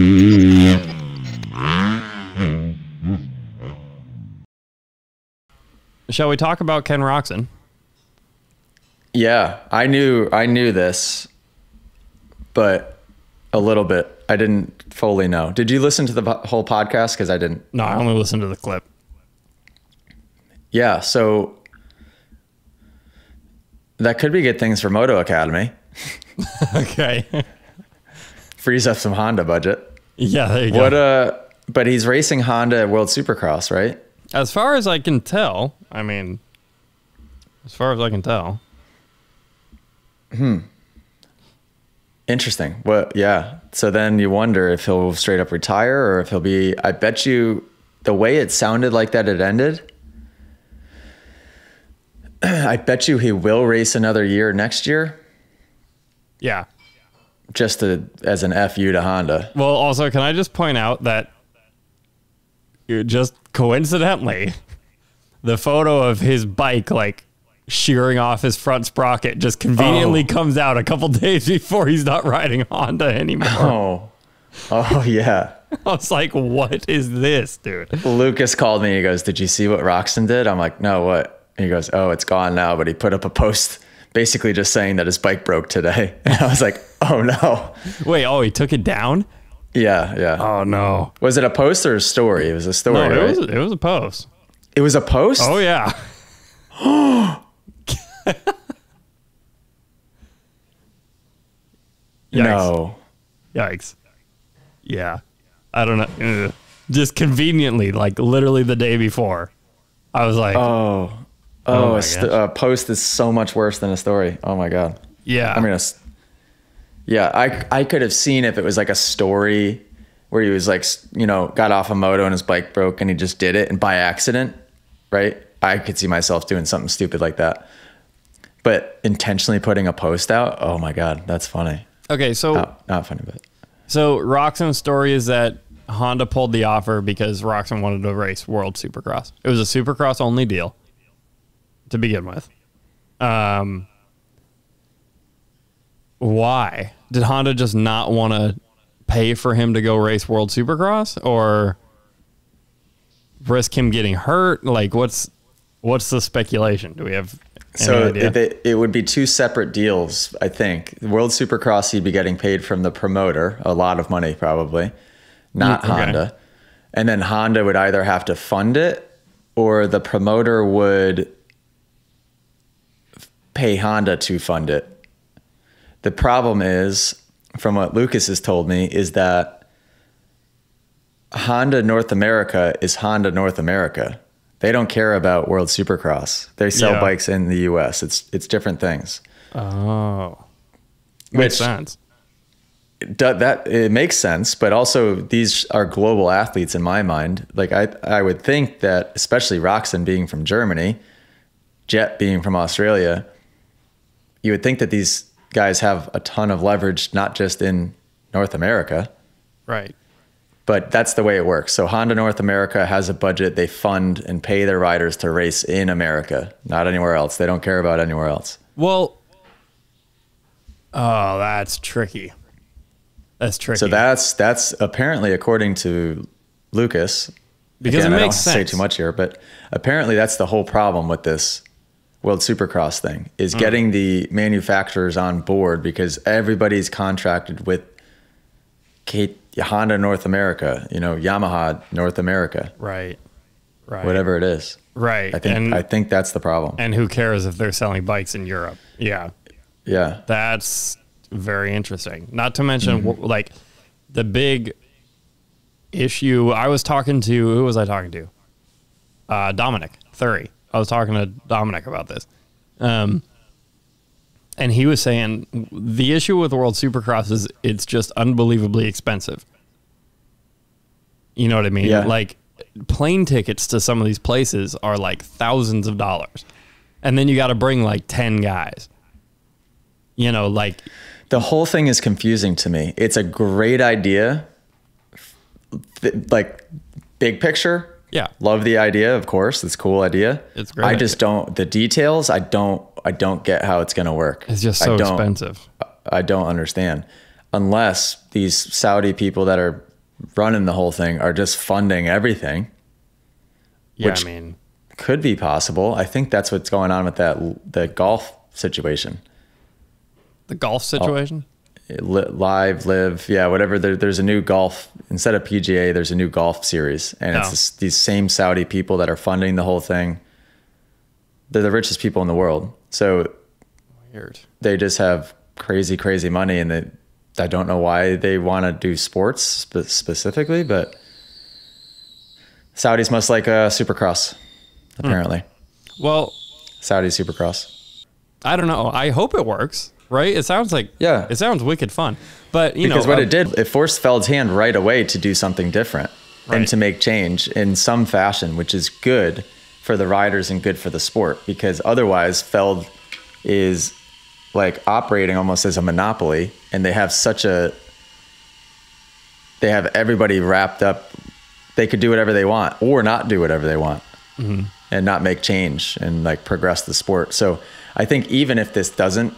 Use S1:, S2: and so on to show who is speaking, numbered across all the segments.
S1: Shall we talk about Ken Roxon?
S2: Yeah, I knew I knew this, but a little bit. I didn't fully know. Did you listen to the whole podcast? Because I didn't.
S1: No, I only listened to the clip.
S2: Yeah, so that could be good things for Moto Academy.
S1: okay.
S2: Freeze up some Honda budget. Yeah, there you what, go. uh but he's racing Honda at World Supercross, right?
S1: As far as I can tell, I mean as far as I can tell.
S2: Hmm. Interesting. Well, yeah. So then you wonder if he'll straight up retire or if he'll be I bet you the way it sounded like that it ended. I bet you he will race another year next year. Yeah, just to, as an fu to Honda. Well,
S1: also, can I just point out that you just coincidentally the photo of his bike like shearing off his front sprocket just conveniently oh. comes out a couple days before he's not riding Honda anymore. Oh,
S2: oh yeah. I was like, what is this, dude? Lucas called me. He goes, Did you see what Roxon did? I'm like, No, what? he goes, Oh, it's gone now. But he put up a post basically just saying that his bike broke today. And I was like, Oh no! Wait. Oh, he took it down. Yeah. Yeah. Oh no. Was it a post or a story? It was a story. No, it right? was. It was a post. It was a post. Oh yeah. Yikes. No. Yikes.
S1: Yeah. I don't know. Ugh. Just conveniently, like literally the day before, I was like, oh,
S2: oh, oh a, st- a post is so much worse than a story. Oh my god. Yeah. I mean, a, yeah, I I could have seen if it was like a story where he was like, you know, got off a moto and his bike broke and he just did it and by accident, right? I could see myself doing something stupid like that. But intentionally putting a post out, oh my god, that's funny.
S1: Okay, so not, not funny, but so Roxon's story is that Honda pulled the offer because Roxon wanted to race World Supercross. It was a Supercross only deal to begin with. Um, why? did Honda just not want to pay for him to go race World Supercross or risk him getting hurt? Like, what's what's the speculation? Do we have
S2: so it, it, it, would be two separate deals, I think. World Supercross, he'd be getting paid from the promoter, a lot of money probably, not mm, okay. Honda. And then Honda would either have to fund it or the promoter would pay Honda to fund it. The problem is, from what Lucas has told me, is that Honda North America is Honda North America. They don't care about World Supercross. They sell yeah. bikes in the U.S. It's it's different things.
S1: Oh, makes Which, sense.
S2: Do, that it makes sense, but also these are global athletes in my mind. Like I, I would think that especially Roxen being from Germany, Jet being from Australia, you would think that these guys have a ton of leverage, not just in North America. Right. But that's the way it works. So Honda North America has a budget. They fund and pay their riders to race in America, not anywhere else. They don't care about anywhere else. Well,
S1: oh, that's tricky. That's tricky. So
S2: that's that's apparently according to Lucas. Because again, it makes I don't sense. Say too much here, but apparently that's the whole problem with this World Supercross thing is mm. getting the manufacturers on board because everybody's contracted with Kate, Honda North America, you know, Yamaha North America. Right. Right. Whatever it is.
S1: Right. I think and, I
S2: think that's the problem.
S1: And who cares if they're selling bikes in Europe? Yeah. Yeah. That's very interesting. Not to mention mm-hmm. like the big issue I was talking to who was I talking to? Uh, Dominic Thury I was talking to Dominic about this. Um, and he was saying the issue with World Supercross is it's just unbelievably expensive. You know what I mean? Yeah. Like plane tickets to some of these places are like thousands of dollars. And then you got to bring like 10 guys.
S2: You know, like the whole thing is confusing to me. It's a great idea like big picture, yeah. Love the idea, of course. It's cool idea. It's great. I idea. just don't the details, I don't I don't get how it's gonna work. It's just so I expensive. I don't understand. Unless these Saudi people that are running the whole thing are just funding everything. Yeah, I mean could be possible. I think that's what's going on with that the golf situation.
S1: The golf situation?
S2: live live yeah whatever there, there's a new golf instead of pga there's a new golf series and it's oh. this, these same saudi people that are funding the whole thing they're the richest people in the world so Weird. they just have crazy crazy money and they i don't know why they want to do sports spe specifically but saudi's must like a supercross hmm. apparently well saudi supercross
S1: i don't know i hope it works right? It sounds like yeah, it sounds wicked fun. But you because know, what it
S2: did, it forced Feld's hand right away to do something different right. and to make change in some fashion, which is good for the riders and good for the sport because otherwise Feld is like operating almost as a monopoly and they have such a they have everybody wrapped up they could do whatever they want or not do whatever they want mm-hmm. and not make change and like progress the sport so i think even if this doesn't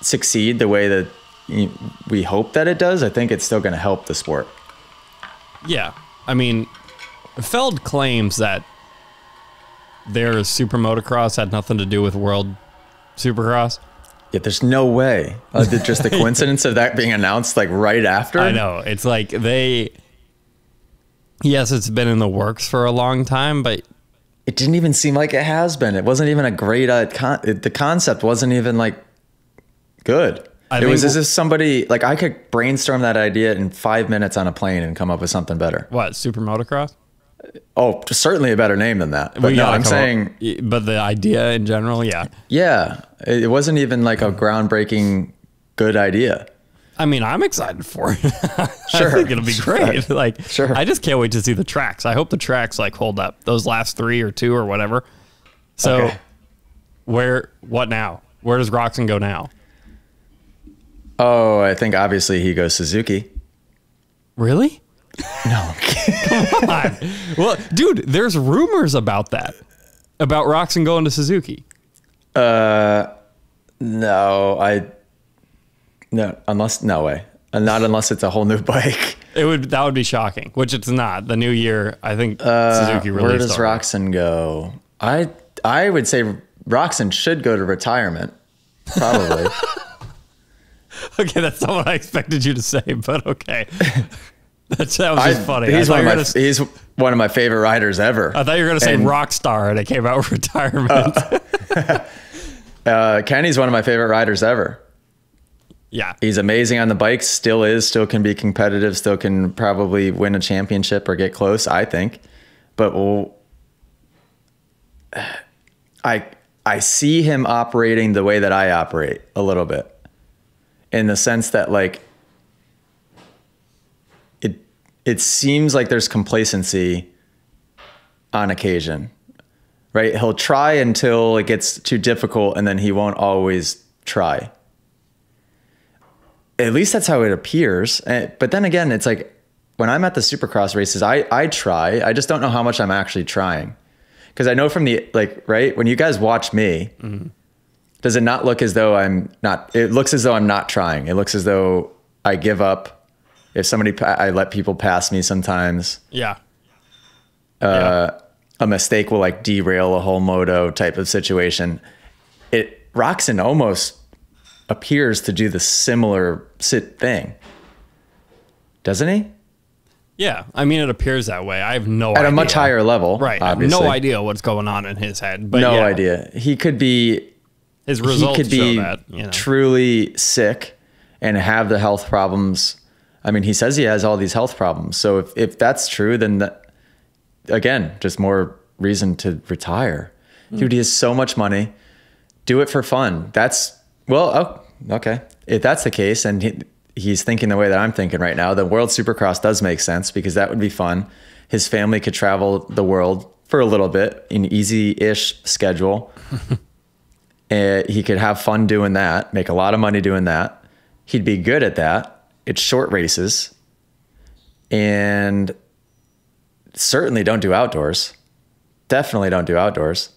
S2: succeed the way that we hope that it does, I think it's still going to help the sport.
S1: Yeah. I mean, Feld claims that their super motocross had nothing to do with world supercross. Yeah, there's no way. Uh, just the coincidence
S2: of that being announced like right after. I know. It's like they. Yes, it's been in the works for a long time, but it didn't even seem like it has been. It wasn't even a great uh, con- it, the concept wasn't even like Good. I it was as if somebody like I could brainstorm that idea in five minutes on a plane and come up with something better. What super motocross? Oh, certainly a better name than that. But no, I'm saying. Up. But the idea in general, yeah. Yeah, it wasn't even like a groundbreaking good idea.
S1: I mean, I'm excited for it.
S2: sure. I think it'll be great.
S1: Like, sure. I just can't wait to see the tracks. I hope the tracks like hold up those last three or two or whatever. So, okay. where, what now? Where does Roxon go now?
S2: Oh, I think obviously he goes Suzuki. Really? No.
S1: Come on. Well, dude, there's rumors about that. About Roxon going to Suzuki.
S2: Uh no, I no, unless no way. Not unless it's a whole new bike. It would that
S1: would be shocking, which it's not. The new year, I think uh, Suzuki released. Where does
S2: Roxon go? I I would say Roxon should go to retirement. Probably.
S1: Okay, that's not what I expected you to say, but okay. That sounds just funny. He's one, my, gonna,
S2: he's one of my favorite riders ever. I thought you were going to say and, rock star, and it
S1: came out of retirement. Uh,
S2: uh, Kenny's one of my favorite riders ever. Yeah, he's amazing on the bike. Still is. Still can be competitive. Still can probably win a championship or get close. I think, but I I see him operating the way that I operate a little bit in the sense that like it it seems like there's complacency on occasion. Right? He'll try until it gets too difficult and then he won't always try. At least that's how it appears. Eh, but then again, it's like when I'm at the supercross races, I I try. I just don't know how much I'm actually trying. Cuz I know from the like, right? When you guys watch me, mm -hmm does it not look as though I'm not? It looks as though I'm not trying. It looks as though I give up. If somebody, I let people pass me sometimes. Yeah. Uh, yeah. A mistake will like derail a whole moto type of situation. It and almost appears to do the similar sit thing, doesn't he?
S1: Yeah, I mean it appears that way. I have no at idea. a much higher level, right? Obviously. I have no idea what's going on in his head, but no yeah. idea.
S2: He could be his results he could be that, you know. truly sick and have the health problems. I mean, he says he has all these health problems. So if, if that's true, then that, again, just more reason to retire. Mm. Dude, he has so much money. Do it for fun. That's well, oh, okay. If that's the case, and he, he's thinking the way that I'm thinking right now, the World Supercross does make sense because that would be fun. His family could travel the world for a little bit, in easy ish schedule. Eh, he could have fun doing that, make a lot of money doing that. He'd be good at that. It's short races. And certainly don't do outdoors. Definitely don't do outdoors.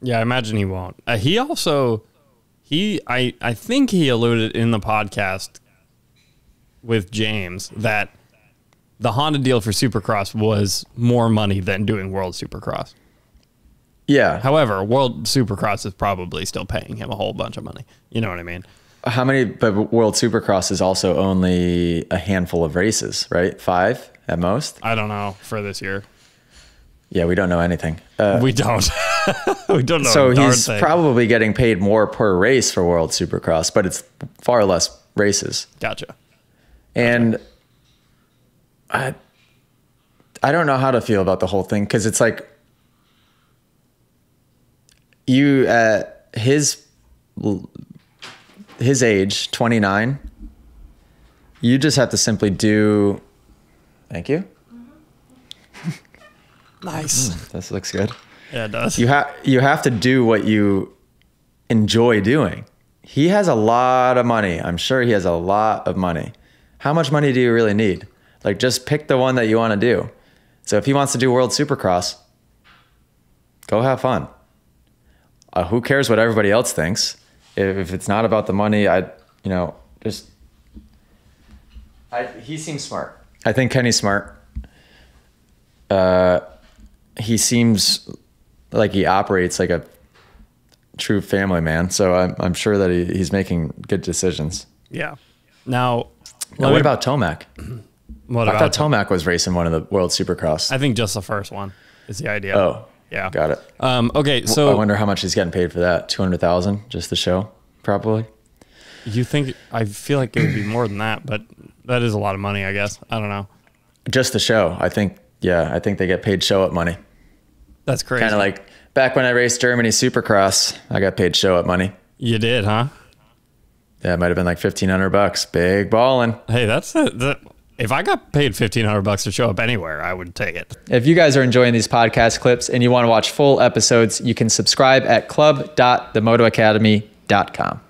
S1: Yeah, I imagine he won't. Uh, he also he I I think he alluded in the podcast with James that the Honda deal for Supercross was more money than doing World Supercross. Yeah. However, World Supercross is probably still paying him a whole bunch of money. You know what I mean?
S2: How many? But World Supercross is also only a handful of races, right? Five at most. I don't know for this year. Yeah, we don't know anything. Uh, we don't.
S1: we don't know. So he's thing.
S2: probably getting paid more per race for World Supercross, but it's far less races. Gotcha. And I, I don't know how to feel about the whole thing because it's like you at uh, his his age, 29, you just have to simply do Thank you. nice. Mm, this looks good. Yeah, it does. You have you have to do what you enjoy doing. He has a lot of money. I'm sure he has a lot of money. How much money do you really need? Like just pick the one that you want to do. So if he wants to do World Supercross, go have fun uh, who cares what everybody else thinks? If, if it's not about the money, I, you know, just. I, he seems smart. I think Kenny's smart. Uh, he seems like he operates like a true family man. So I'm, I'm sure that he, he's making good decisions.
S1: Yeah. Now,
S2: now what me, about Tomac? What I about thought Tomac was racing one of the World Supercross.
S1: I think just the first one is the idea. Oh, yeah. Got it. Um, okay. So I wonder
S2: how much he's getting paid for that. 200,000 just the show probably.
S1: You think, I feel like it would be more than that, but that is a lot of money, I guess. I don't know.
S2: Just the show. I think, yeah, I think they get paid show up money. That's crazy. Kind of like back when I raced Germany Supercross, I got paid show up money. You did, huh? Yeah, it might have been like fifteen hundred bucks. Big balling. Hey, that's a, that, if I got paid fifteen hundred bucks
S1: to show up anywhere, I would take it.
S2: If you guys are enjoying these podcast clips and you want to watch full episodes, you can subscribe at club.themotoacademy.com.